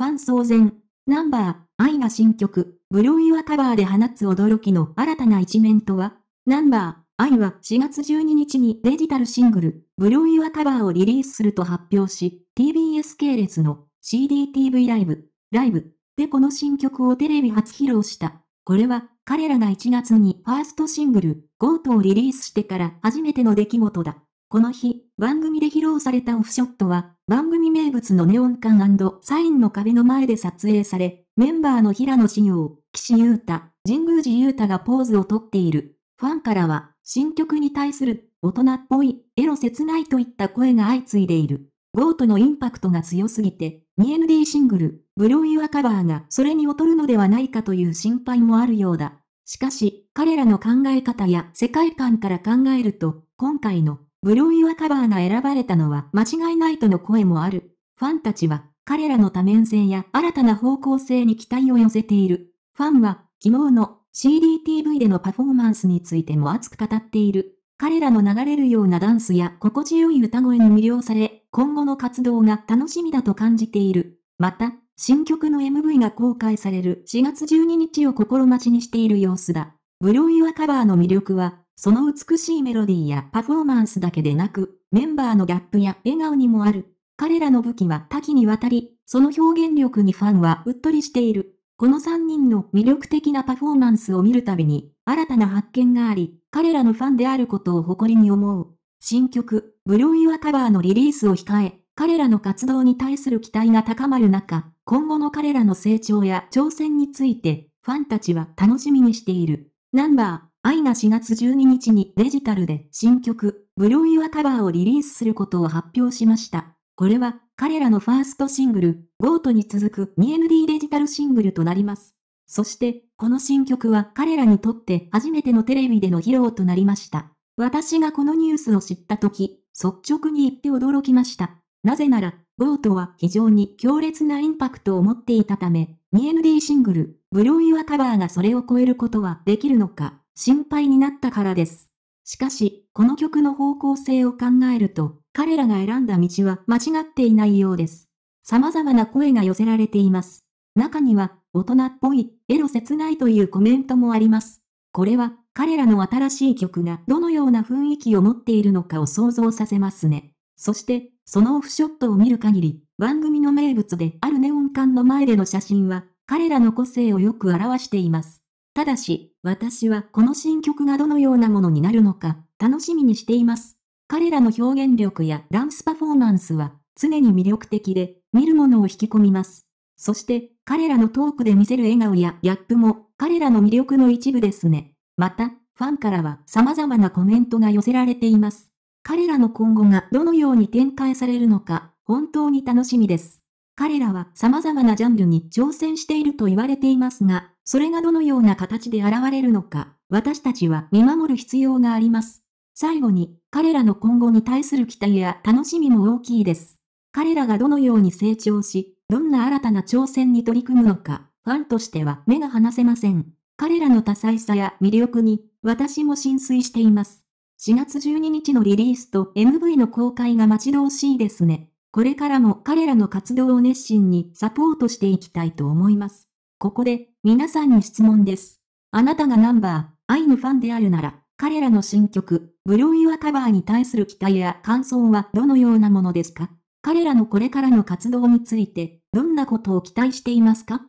ファン騒然。ナンバー、愛が新曲、ブロイワタワーで放つ驚きの新たな一面とはナンバー、愛は4月12日にデジタルシングル、ブロイワタワーをリリースすると発表し、TBS 系列の CDTV ライブ、ライブでこの新曲をテレビ初披露した。これは彼らが1月にファーストシングル、ゴートをリリースしてから初めての出来事だ。この日、番組で披露されたオフショットは、番組名物のネオン館サインの壁の前で撮影され、メンバーの平野志陽、岸優太、神宮寺優太がポーズをとっている。ファンからは、新曲に対する、大人っぽい、エロ切ないといった声が相次いでいる。ゴートのインパクトが強すぎて、2ND シングル、ブローユアカバーがそれに劣るのではないかという心配もあるようだ。しかし、彼らの考え方や世界観から考えると、今回のブロイワカバーが選ばれたのは間違いないとの声もある。ファンたちは彼らの多面性や新たな方向性に期待を寄せている。ファンは昨日の CDTV でのパフォーマンスについても熱く語っている。彼らの流れるようなダンスや心地よい歌声に魅了され、今後の活動が楽しみだと感じている。また、新曲の MV が公開される4月12日を心待ちにしている様子だ。ブロイワカバーの魅力は、その美しいメロディーやパフォーマンスだけでなく、メンバーのギャップや笑顔にもある。彼らの武器は多岐にわたり、その表現力にファンはうっとりしている。この3人の魅力的なパフォーマンスを見るたびに、新たな発見があり、彼らのファンであることを誇りに思う。新曲、ブルーユアカバーのリリースを控え、彼らの活動に対する期待が高まる中、今後の彼らの成長や挑戦について、ファンたちは楽しみにしている。ナンバーアイナ4月12日にデジタルで新曲、ブローイワタワーをリリースすることを発表しました。これは彼らのファーストシングル、ゴートに続く 2MD デジタルシングルとなります。そして、この新曲は彼らにとって初めてのテレビでの披露となりました。私がこのニュースを知った時、率直に言って驚きました。なぜなら、ゴートは非常に強烈なインパクトを持っていたため、2MD シングル、ブローイワタワーがそれを超えることはできるのか、心配になったからです。しかし、この曲の方向性を考えると、彼らが選んだ道は間違っていないようです。様々な声が寄せられています。中には、大人っぽい、エロ切ないというコメントもあります。これは、彼らの新しい曲がどのような雰囲気を持っているのかを想像させますね。そして、そのオフショットを見る限り、番組の名物であるネオン館の前での写真は、彼らの個性をよく表しています。ただし、私はこの新曲がどのようなものになるのか、楽しみにしています。彼らの表現力やダンスパフォーマンスは、常に魅力的で、見るものを引き込みます。そして、彼らのトークで見せる笑顔やギャップも、彼らの魅力の一部ですね。また、ファンからは様々なコメントが寄せられています。彼らの今後がどのように展開されるのか、本当に楽しみです。彼らは様々なジャンルに挑戦していると言われていますが、それがどのような形で現れるのか、私たちは見守る必要があります。最後に、彼らの今後に対する期待や楽しみも大きいです。彼らがどのように成長し、どんな新たな挑戦に取り組むのか、ファンとしては目が離せません。彼らの多彩さや魅力に、私も浸水しています。4月12日のリリースと MV の公開が待ち遠しいですね。これからも彼らの活動を熱心にサポートしていきたいと思います。ここで、皆さんに質問です。あなたがナンバー、アイのファンであるなら、彼らの新曲、ブルーイワカバーに対する期待や感想はどのようなものですか彼らのこれからの活動について、どんなことを期待していますか